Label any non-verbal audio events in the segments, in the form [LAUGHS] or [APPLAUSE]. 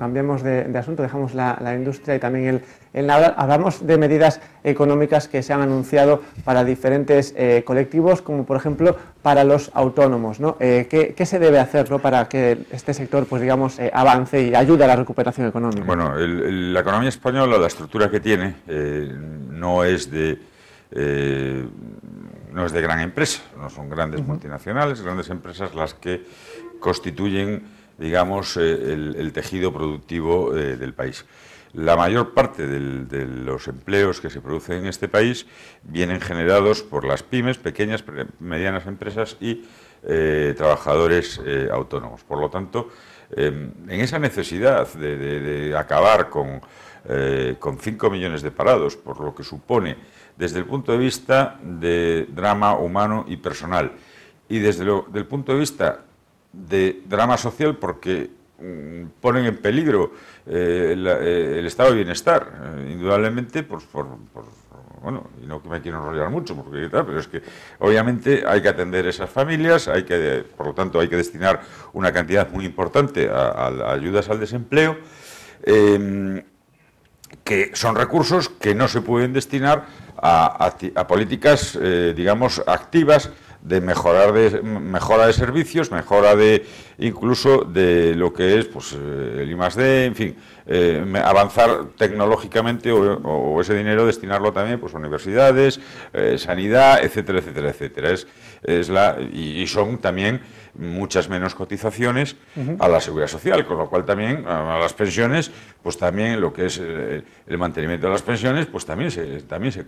Cambiemos de, asunto, dejamos la, industria y también el, el, hablamos de medidas económicas que se han anunciado para diferentes eh, colectivos, como por ejemplo para los autónomos. ¿no? Eh, ¿qué, se debe hacer para que este sector, pues digamos, eh, avance y ayude a la recuperación económica? Bueno, la economía española, la estructura que tiene, no es de no es de gran empresa, no son grandes multinacionales, grandes empresas las que constituyen digamos, eh, el, tejido productivo eh, del país. La mayor parte de los empleos que se producen en este país vienen generados por las pymes, pequeñas, medianas empresas y eh, trabajadores autónomos. Por lo tanto, em, en esa necesidad de, acabar con, con 5 millones de parados, por lo que supone desde el punto de vista de drama humano y personal, y desde el punto de vista de drama social porque mm, ponen en peligro eh, eh, el estado de bienestar, eh, indudablemente, pues bueno, y no que me quiero enrollar mucho, pero es que obviamente hay que atender esas familias, hay que, por lo tanto, hay que destinar una cantidad muy importante a ayudas al desempleo, que son recursos que no se pueden destinar a, políticas, eh, digamos, activas de mejorar de mejora de servicios, mejora de incluso de lo que es pues eh, el I en fin, eh, avanzar tecnológicamente o, ese dinero destinarlo también pues a universidades, sanidad, etcétera, etcétera, etcétera. Es, es la y, son también muchas menos cotizaciones a la seguridad social, con lo cual también a, las pensiones, pues también lo que es el mantenimiento de las pensiones, pues también se también se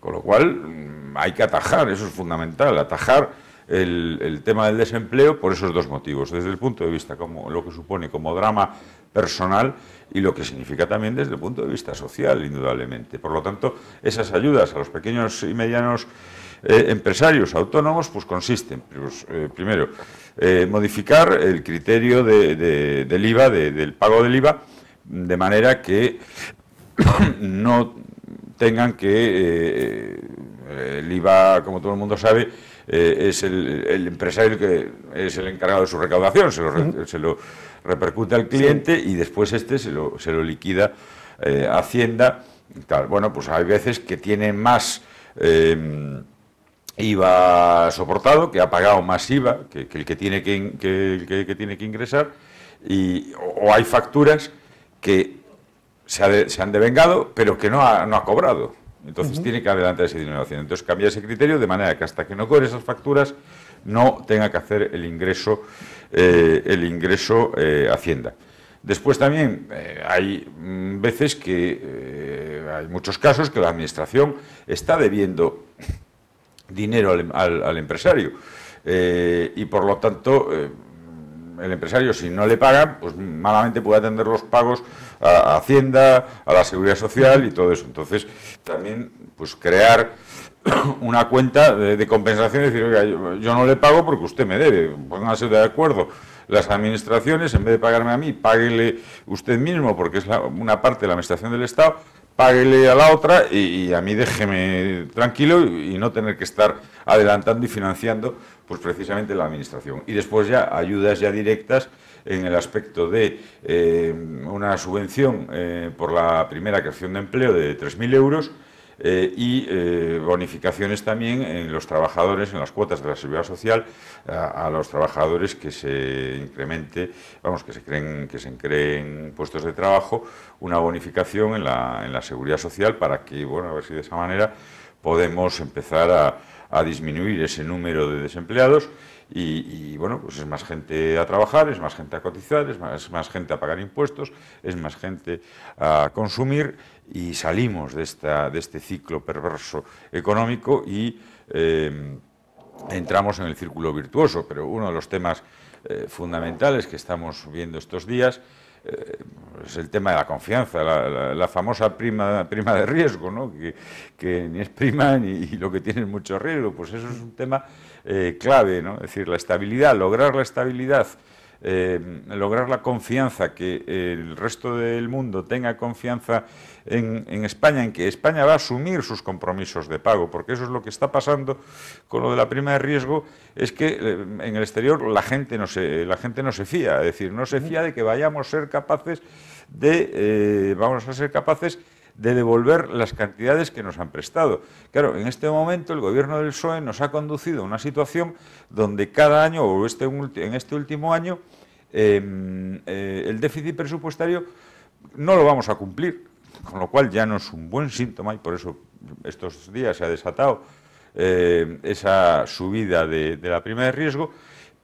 con lo cual mm, hay que atajar, eso es fundamental, atajar el, tema del desempleo por esos dos motivos, desde el punto de vista como lo que supone como drama personal y lo que significa también desde el punto de vista social, indudablemente. Por lo tanto, esas ayudas a los pequeños y medianos eh, empresarios autónomos pues consisten, pues, eh, primero, eh, modificar el criterio del IVA, del pago del IVA, de manera que [CLEARS THROAT] no tengan que eh, eh, el IVA, como todo el mundo sabe, eh, es el, empresario que es el encargado de su recaudación, se lo, repercute al cliente y después este se lo, liquida Hacienda. tal. Bueno, pues hay veces que tiene más em, IVA soportado, que ha pagado más IVA que, el que tiene que, tiene que ingresar, y, o hay facturas que se, han devengado, pero que no ha, no ha cobrado. Entonces tiene que adelantar ese dinero Entonces cambia ese criterio de manera que hasta que no cobre esas facturas no tenga que hacer el ingreso, eh, el ingreso eh, Hacienda. Después también eh, hay mm, veces que hay muchos casos que la Administración está debiendo dinero al empresario y por lo tanto el empresario, si no le paga, pues malamente puede atender los pagos a Hacienda, a la Seguridad Social y todo eso. Entonces, también, pues crear [CLEARS THROAT] una cuenta de, compensación y decir, oiga, yo, no le pago porque usted me debe, ser de acuerdo. Las administraciones, en vez de pagarme a mí, páguele usted mismo porque es una parte de la administración del Estado páguele a la otra y, a mí déjeme tranquilo y, no tener que estar adelantando y financiando pues precisamente la administración. Y después ya ayudas ya directas en el aspecto de eh, una subvención eh, por la primera creación de empleo de 3.000 euros eh, y eh, bonificaciones también en los trabajadores, en las cuotas de la seguridad social, a, los trabajadores que se incremente, vamos, que se creen, que se creen puestos de trabajo, una bonificación en la, en la seguridad social para que, bueno, a ver si de esa manera podemos empezar a disminuir ese número de desempleados y, bueno, pues es más gente a trabajar, es más gente a cotizar, es más, gente a pagar impuestos, es más gente a consumir y salimos de, esta, de este ciclo perverso económico y em, entramos en el círculo virtuoso. Pero uno de los temas eh, fundamentales que estamos viendo estos días eh, es el tema de la confianza, la, famosa prima, de riesgo, ¿no? que, ni es prima [LAUGHS] ni lo que tiene mucho riesgo. Pues eso es un tema eh, clave, ¿no? es decir, la estabilidad, lograr la estabilidad eh, lograr la confianza, que el resto del mundo tenga confianza en, España, en que España va a asumir sus compromisos de pago, porque eso es lo que está pasando con lo de la prima de riesgo, es que eh, en el exterior la gente no se, la gente no se fía, es decir, no se fía de que vayamos a ser capaces de, eh, vamos a ser capaces de devolver las cantidades que nos han prestado. Claro, en este momento el gobierno del PSOE nos ha conducido a una situación donde cada año, o este, en este último año, em, eh, el déficit presupuestario no lo vamos a cumplir, con lo cual ya no es un buen síntoma y por eso estos días se ha desatado eh, esa subida de, la prima de riesgo,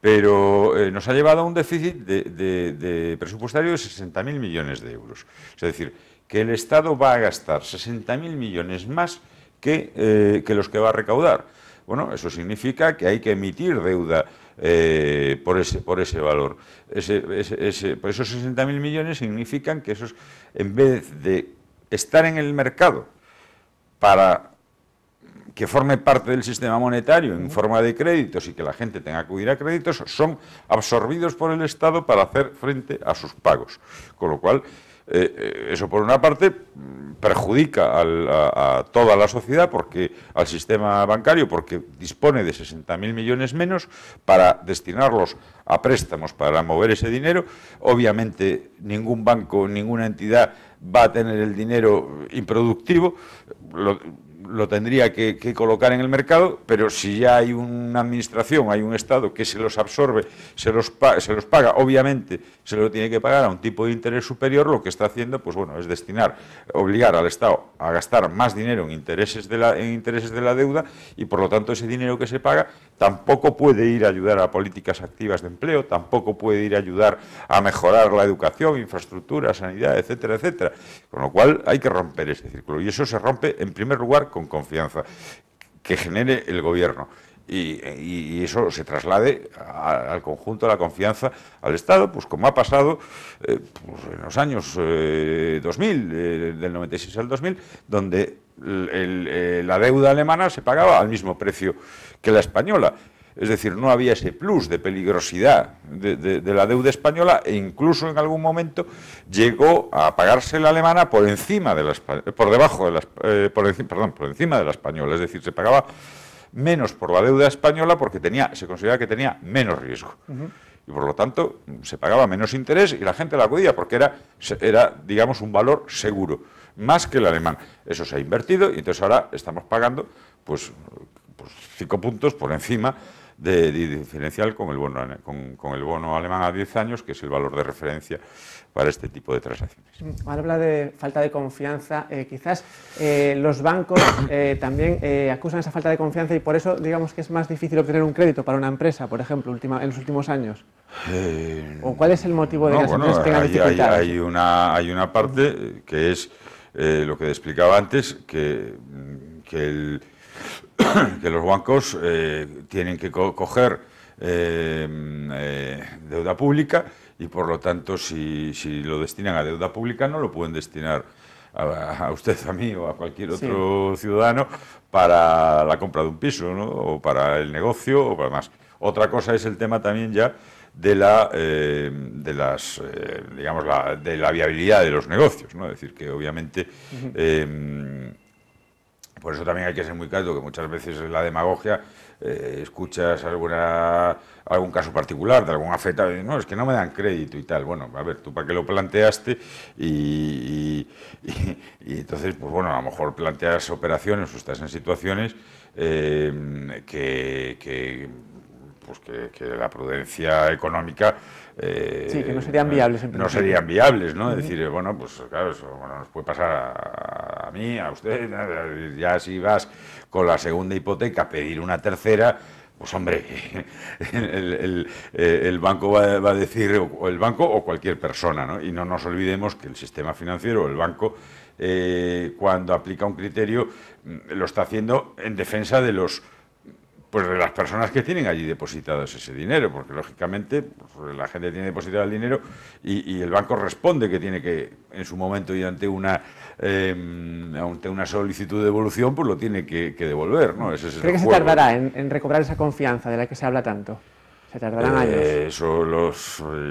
pero eh, nos ha llevado a un déficit de presupuestario de 60.000 millones de euros. Es decir, que el Estado va a gastar 60.000 millones más eh, que, los que va a recaudar. Bueno, eso significa que hay que emitir deuda eh, por, ese, por ese valor. por esos 60.000 millones significan que esos, en vez de estar en el mercado para que forme parte del sistema monetario en forma de créditos y que la gente tenga que acudir a créditos, son absorbidos por el Estado para hacer frente a sus pagos. Con lo cual, eh, eh, eso por una parte mm, perjudica a, toda la sociedad, porque al sistema bancario, porque dispone de 60.000 millones menos para destinarlos a préstamos, para mover ese dinero. Obviamente ningún banco, ninguna entidad va a tener el dinero improductivo lo tendría que, colocar en el mercado, pero si ya hay una administración, hay un Estado que se los absorbe, se los, paga, obviamente se lo tiene que pagar a un tipo de interés superior, lo que está haciendo pues bueno, es destinar, obligar al Estado a gastar más dinero en intereses de la deuda y por lo tanto ese dinero que se paga tampoco puede ir a ayudar a políticas activas de empleo, tampoco puede ir a ayudar a mejorar la educación, infraestructura, sanidad, etcétera, etcétera. Con lo cual hay que romper este círculo y eso se rompe en primer lugar con confianza que genere el gobierno. Y, eso se traslade al conjunto de la confianza al Estado, pues como ha pasado eh, pues en los años 2000, eh, eh, del 96 al 2000, donde eh, la deuda alemana se pagaba al mismo precio que la española. Es decir, no había ese plus de peligrosidad de, la deuda española e incluso en algún momento llegó a pagarse la alemana por encima de la eh, por debajo de eh, por, encima de la española, es decir, se pagaba menos por la deuda española porque tenía se consideraba que tenía menos riesgo. Y por lo tanto se pagaba menos interés y la gente la acudía porque era, era digamos, un valor seguro más que el alemán. Eso se ha invertido y entonces ahora estamos pagando pues, pues cinco puntos por encima de, diferencial con el, bono, con, el bono alemán a 10 años, que es el valor de referencia para este tipo de transacciones. Habla de falta de confianza. Eh, quizás eh, los bancos eh, también acusan esa falta de confianza y por eso digamos que es más difícil obtener un crédito para una empresa, por ejemplo, en los últimos años. ¿O cuál es el motivo de no, que hay, una, hay una parte que es eh, lo que explicaba antes, que, [CLEARS THROAT] los bancos eh, tienen que coger eh, eh, deuda pública y por lo tanto si, si lo destinan a deuda pública no lo pueden destinar a, usted, a mí o a cualquier otro ciudadano para la compra de un piso, o para el negocio o para más. Otra cosa es el tema también ya de la, eh, de las, eh, digamos, la, de la viabilidad de los negocios. ¿no? Es decir, que obviamente... Em, por eso también hay que ser muy claro que muchas veces la demagogia eh, escuchas alguna, algún caso particular de algún afecta no, es que no me dan crédito y tal. Bueno, a ver, tú para qué lo planteaste y, entonces, pues bueno, a lo mejor planteas operaciones o estás en situaciones em, que pues que, la prudencia económica... Eh, sí, que no serían viables. no serían viables, ¿no? decir, bueno, pues claro, eso nos puede pasar a, mí, a usted, [LAUGHS] ya si vas con la segunda hipoteca a pedir una tercera, pues hombre, [LAUGHS] eh, el, banco va, a decir, o el banco o cualquier persona, ¿no? Y no nos olvidemos que el sistema financiero, el banco, eh, cuando aplica un criterio, mm, lo está haciendo en defensa de los pues de las personas que tienen allí depositados ese dinero, porque lógicamente pues, la gente tiene depositado el dinero y, el banco responde que tiene que, en su momento y ante una eh, una solicitud de devolución, pues lo tiene que, devolver. ¿no? ¿Cree que se tardará en, recobrar esa confianza de la que se habla tanto? Se tardarán eh, años. Eso los, eh,